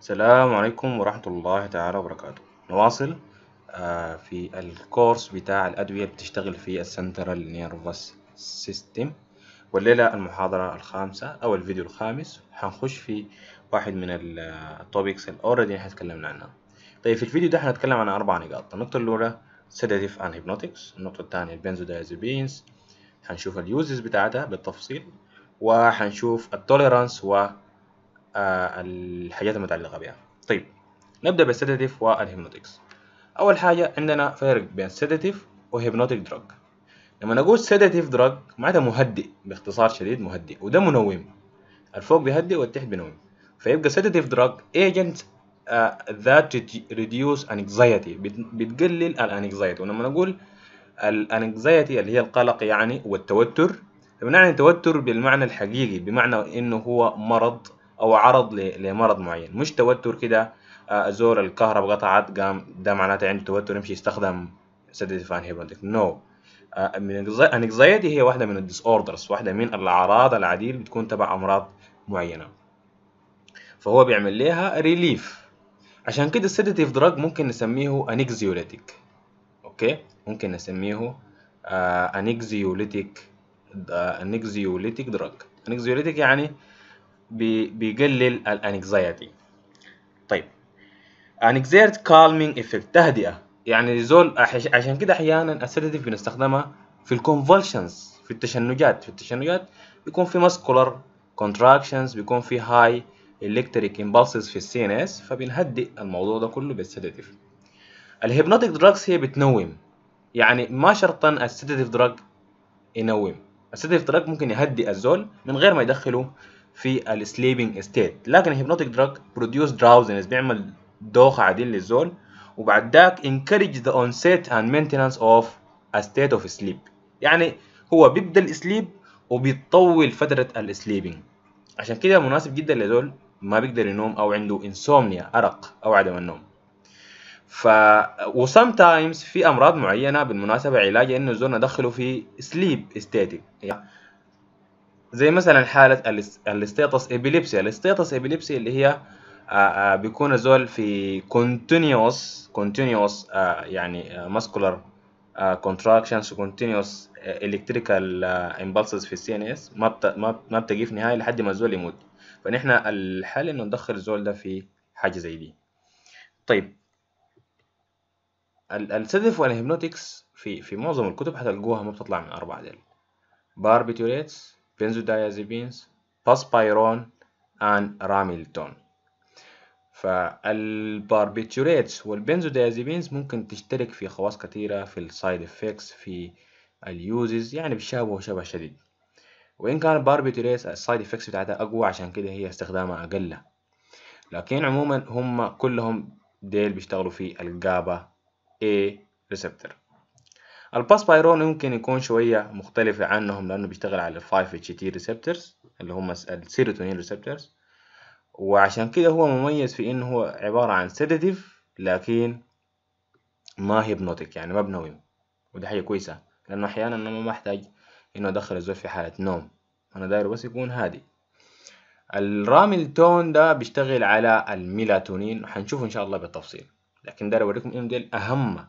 السلام عليكم ورحمة الله تعالى وبركاته نواصل آه، في الكورس بتاع الأدوية اللي بتشتغل في السنترال نيرفس سيستم والليلة المحاضرة الخامسة أو الفيديو الخامس هنخش في واحد من التوبكس آه، اللي اوريدي احنا اتكلمنا عنها طيب في الفيديو ده هنتكلم عن أربع نقاط النقطة الأولى سيداتيف أند هيبنوتكس النقطة الثانية البنزودايزابينز هنشوف اليوزز بتاعتها بالتفصيل وهنشوف التوليرانس و آه، الحاجات المتعلقة بها طيب نبدأ بالسيداتيف والهيبنوتكس أول حاجة عندنا فرق بين سيداتيف وهيبنوتيك دراج لما نقول سيداتيف دراج معناتها مهدئ باختصار شديد مهدئ وده منوم الفوق بيهدئ والتحت بينوم فيبقى سيداتيف دراج ايجنت ذات ريديوس انكزايتي بتقلل الانكزايتي ولما نقول الانكزايتي اللي هي القلق يعني والتوتر بمعنى التوتر بالمعنى الحقيقي بمعنى انه هو مرض او عرض لمرض معين مش توتر كده آه، زور الكهرباء قطعت قام ده معناته عنده توتر يمشي يستخدم سيداتيف فان هيبنتك آه، نو انكزايتي هي واحده من الديس اوردرز واحده من الاعراض العديد بتكون تبع امراض معينه فهو بيعمل ليها ريليف عشان كده السيديتيف دراج ممكن نسميه انكزيوليتيك اوكي ممكن نسميه انكزيوليتيك انكزيوليتيك دراج انكزيوليتيك يعني بيقلل الانكزايتي طيب انكزايتي كالمينج افكت تهدئه يعني زول عشان كده احيانا السيدتيف بنستخدمها في الكونفولشنز في التشنجات في التشنجات بيكون في ماسكولر كونتراكشنز بيكون في هاي الكتريك امبلسز في السي ان اس فبنهدئ الموضوع ده كله بالسيدتيف الهيبنوتيك دراجز هي بتنوم يعني ما شرطا السيدتيف دراج ينوم السيدتيف دراج ممكن يهدئ الزول من غير ما يدخله في السليبنج ستيت لكن الهيبنوتيك دراج بروديوس دراوزنس بيعمل دوخه عديل للزول وبعد ذاك encourage ذا onset and maintenance of ستيت اوف سليب يعني هو بيبدا السليب وبيطول فترة السليبنج عشان كده مناسب جدا لذول ما بيقدر ينوم او عنده انسومنيا ارق او عدم النوم ف و sometimes في امراض معينه بالمناسبه علاجها انه الزول ندخله في سليب يعني استاتيك زي مثلا حالة الستيتس ابيليبسي الستيتس ابيليبسي اللي هي آه، آه، بيكون الزول في continuous continuous آه، يعني muscular contractions continuous electrical impulses في السي ان اس ما ما بتجي في نهاية لحد ما الزول يموت فنحن الحل انه ندخل الزول ده في حاجة زي دي طيب السدف والهيبنوتكس في في معظم الكتب هتلقوها ما بتطلع من أربعة ديل باربيتوريتس بنزودايازيبينز باسبايرون and راميلتون فالباربيتوريتس والبنزودايازيبينز ممكن تشترك في خواص كثيرة في السايد افكتس في اليوزز يعني بشابه شبه شديد وإن كان الباربيتوريتس السايد افكتس بتاعتها أقوى عشان كده هي استخدامها أقل لكن عموما هم كلهم ديل بيشتغلوا في الجابا A ريسبتر الباس بايرون يمكن يكون شوية مختلف عنهم لأنه بيشتغل على 5 اتش تي اللي هم السيروتونين ريسبترز وعشان كده هو مميز في إنه هو عبارة عن سيداتيف لكن ما هيبنوتيك يعني ما بنوم وده حاجة كويسة لأنه أحيانا أنا ما أحتاج إنه أدخل الزول في حالة نوم أنا داير بس يكون هادي الراميلتون ده بيشتغل على الميلاتونين هنشوفه إن شاء الله بالتفصيل لكن داير أوريكم إنه دي أهم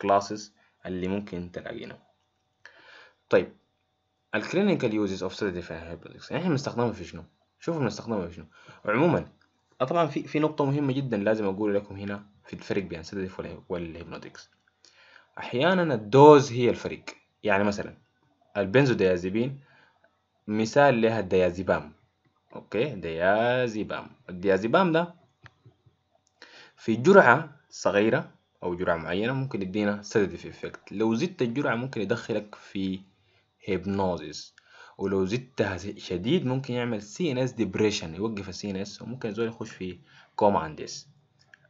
كلاسز اللي ممكن تلاقينا طيب الكلينيكال يوزز اوف سيرتيفايد هايبرلينكس يعني احنا بنستخدمها في شنو شوفوا بنستخدمها في شنو عموما طبعا في في نقطه مهمه جدا لازم اقول لكم هنا في الفرق بين سيداتيف والهيبنوتكس احيانا الدوز هي الفرق يعني مثلا البنزوديازيبين مثال لها الديازيبام اوكي ديازيبام الديازيبام ده في جرعه صغيره او جرعه معينه ممكن يدينا سيديف افكت لو زدت الجرعه ممكن يدخلك في هيبنوزيس ولو زدتها شديد ممكن يعمل سي ان اس ديبريشن يوقف السي ان اس وممكن الزول يخش في كوما آه، عند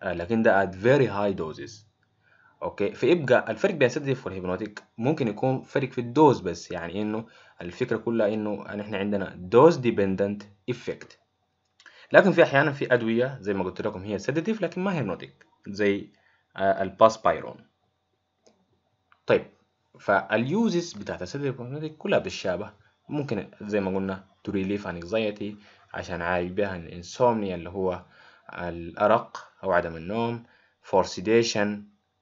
لكن ده at very high doses اوكي فيبقى الفرق بين السيداتيف والهيبنوتيك ممكن يكون فرق في الدوز بس يعني انه الفكره كلها انه احنا عندنا دوز ديبندنت افكت لكن في احيانا في ادويه زي ما قلت لكم هي سيديف لكن ما هيبنوتيك زي آه، بايرون طيب فاليوزز بتاعت السيتيلبرومينيتك كلها بالشابه ممكن زي ما قلنا to relieve an anxiety عشان اعالج بها الانسومنيا اللي هو الأرق أو عدم النوم for sedation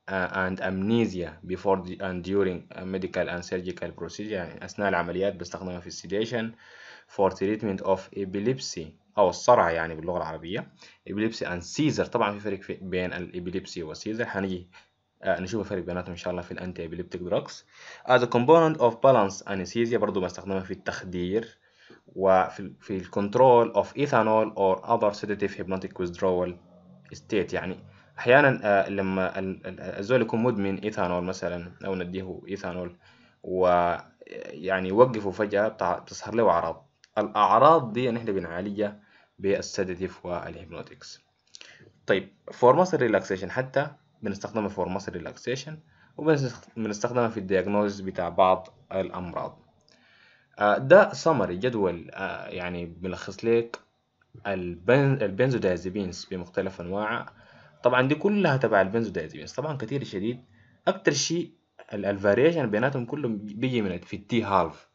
آه، and amnesia before and during medical and surgical procedure يعني أثناء العمليات بستخدمها في السيديشن for treatment of epilepsy أو الصرع يعني باللغة العربية epilepsy and seizure طبعا في فرق بين الإبيليبسي والسيزر هنيجي هنجي آه، نشوف الفرق بيناتهم ان شاء الله في الانتي ابيليبتيك as a component of balance anesthesia برضه بستخدمها في التخدير وفي في الكنترول of ethanol or other sedative hypnotic withdrawal state يعني احيانا آه، لما الزول يكون مدمن ايثانول مثلا او نديه ايثانول ويعني آه، يوقفه فجاه بتظهر له اعراض الأعراض دي نحن يعني بنعالجها بالسيديتيف والهيبنوتكس طيب فور فورماس ريلاكسيشن حتى بنستخدمها فور فورماس ريلاكسيشن وبنستخدمها في الدياجنوز بتاع بعض الأمراض آه، ده سمري جدول آه، يعني بلخص لك البنزودايزيبينز بمختلف أنواعها طبعا دي كلها تبع البنزودايزيبينز طبعا كتير شديد أكتر شيء الفاريشن بيناتهم كلهم بيجي من في التي هالف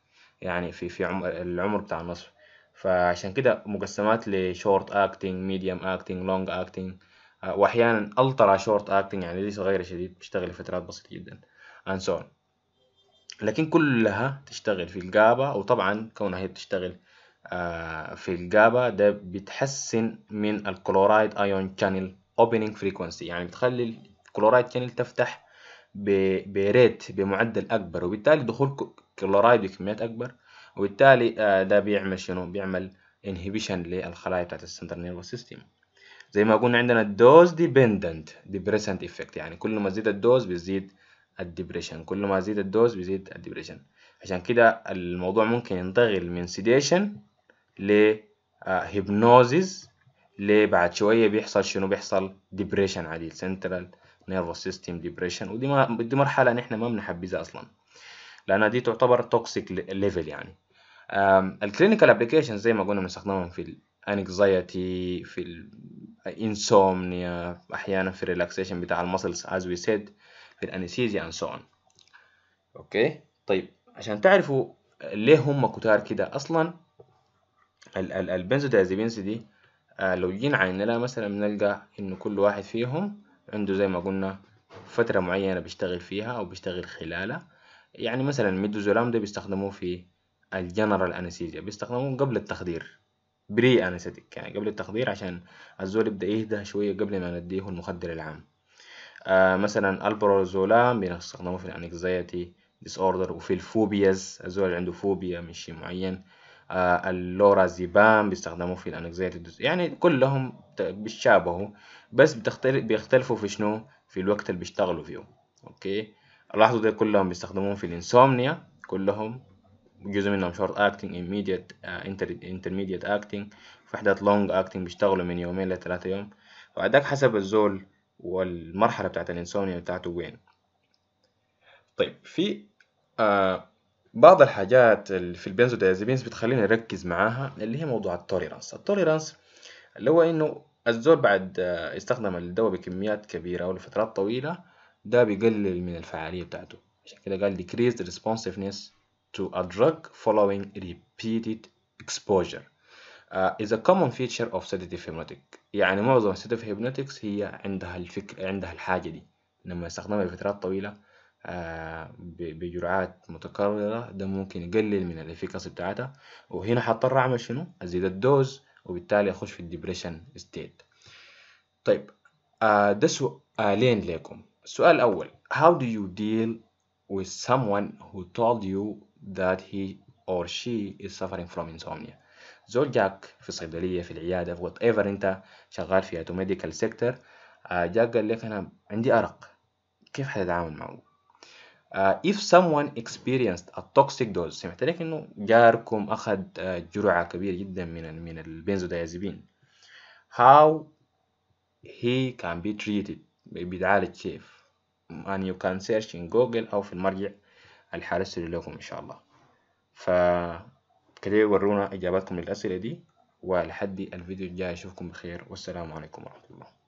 يعني في في عمر العمر بتاع النصف فعشان كده مقسمات لشورت اكتنج ميديوم اكتنج لونج اكتنج واحيانا الترا شورت اكتنج يعني دي صغيره شديد بتشتغل لفترات بسيطه جدا and so لكن كلها تشتغل في الجابا وطبعا كونها هي بتشتغل آه، في الجابا ده بتحسن من الكلورايد ايون شانل اوبننج فريكونسي يعني بتخلي الكلورايد شانل تفتح بريت بمعدل اكبر وبالتالي دخول كلورايد بكميات أكبر وبالتالي آه، ده بيعمل شنو؟ بيعمل انهبيشن للخلايا بتاعت السنتر نيرفوس سيستم زي ما قلنا عندنا الدوز ديبندنت ديبريسنت افكت يعني كل ما زيد الدوز بيزيد الديبريشن كل ما زيد الدوز بيزيد الديبريشن عشان كده الموضوع ممكن ينتقل من سيديشن ل هيبنوزيس آه، لبعد شويه بيحصل شنو بيحصل ديبريشن عديل سنترال نيرفوس سيستم ديبريشن ودي ما دي مرحله نحن ما بنحبذها اصلا لانها دي تعتبر توكسيك ليفل يعني الكلينيكال ابلكيشن زي ما قلنا بنستخدمهم في الانكزايتي في الانسومنيا احيانا في الريلاكسيشن بتاع المسلز از وي سيد في الانستيزيا اند سو اون اوكي طيب عشان تعرفوا ليه هم كتار كده اصلا البنزودايزيبينز دي آه، لو جينا عينا لها مثلا بنلقى انه كل واحد فيهم عنده زي ما قلنا فترة معينة بيشتغل فيها أو بيشتغل خلالها يعني مثلا ميدوزولام ده بيستخدموه في الجنرال انستيزيا بيستخدموه قبل التخدير بري انستيك يعني قبل التخدير عشان الزول يبدا يهدى شويه قبل ما نديه المخدر العام آه مثلا البروزولام بنستخدمه في الانكزايتي ديس اوردر وفي الفوبياز الزول اللي عنده فوبيا من شيء معين آه اللورازيبام بيستخدموه في الانكزايتي يعني كلهم بيتشابهوا بس بيختلفوا في شنو في الوقت اللي بيشتغلوا فيه اوكي لاحظوا ده كلهم بيستخدموهم في الانسومنيا كلهم جزء منهم شورت اكتنج immediate انترميديت آه، اكتنج في وحدات لونج اكتنج بيشتغلوا من يومين لثلاثة يوم وعداك حسب الزول والمرحلة بتاعت الانسومنيا بتاعته وين طيب في آه بعض الحاجات اللي في البنزودايازيبينز بتخلينا نركز معاها اللي هي موضوع التوليرانس التوليرانس اللي هو انه الزول بعد آه، استخدم الدواء بكميات كبيرة ولفترات طويلة ده بيقلل من الفعالية بتاعته عشان كده قال decreased responsiveness to a drug following repeated exposure uh, is a common feature of sedative hypnotic يعني معظم sedative hypnotics هي عندها الفكر عندها الحاجة دي لما يستخدمها لفترات طويلة uh, بجرعات متكررة ده ممكن يقلل من الافيكاسي بتاعتها وهنا حضطر اعمل شنو ازيد الدوز وبالتالي اخش في الديبريشن ستيت طيب uh, ده سؤالين لكم السؤال الأول How do you deal with someone who told you that he or she is suffering from insomnia زول جاك في الصيدلية في العيادة في وات ايفر انت شغال فيها to ميديكال sector آه، جاك قال لك انا عندي أرق كيف حتتعامل معه uh, if someone experienced a toxic dose سمعت لك انه جاركم اخذ آه، جرعة كبيرة جدا من من البنزودايازيبين how he can be treated بيتعالج كيف and you can search in google أو في المرجع اللي لكم إن شاء الله فكده ورونا إجاباتكم للأسئلة دي ولحد الفيديو الجاي أشوفكم بخير والسلام عليكم ورحمة الله